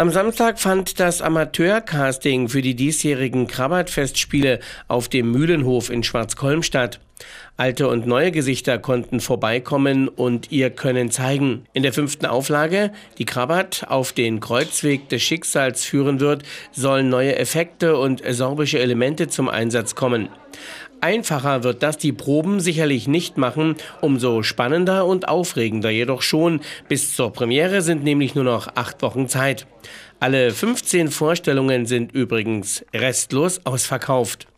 Am Samstag fand das Amateurcasting für die diesjährigen Krabbert-Festspiele auf dem Mühlenhof in Schwarzkolm statt. Alte und neue Gesichter konnten vorbeikommen und ihr Können zeigen. In der fünften Auflage, die Krabat auf den Kreuzweg des Schicksals führen wird, sollen neue Effekte und sorbische Elemente zum Einsatz kommen. Einfacher wird das die Proben sicherlich nicht machen, umso spannender und aufregender jedoch schon. Bis zur Premiere sind nämlich nur noch acht Wochen Zeit. Alle 15 Vorstellungen sind übrigens restlos ausverkauft.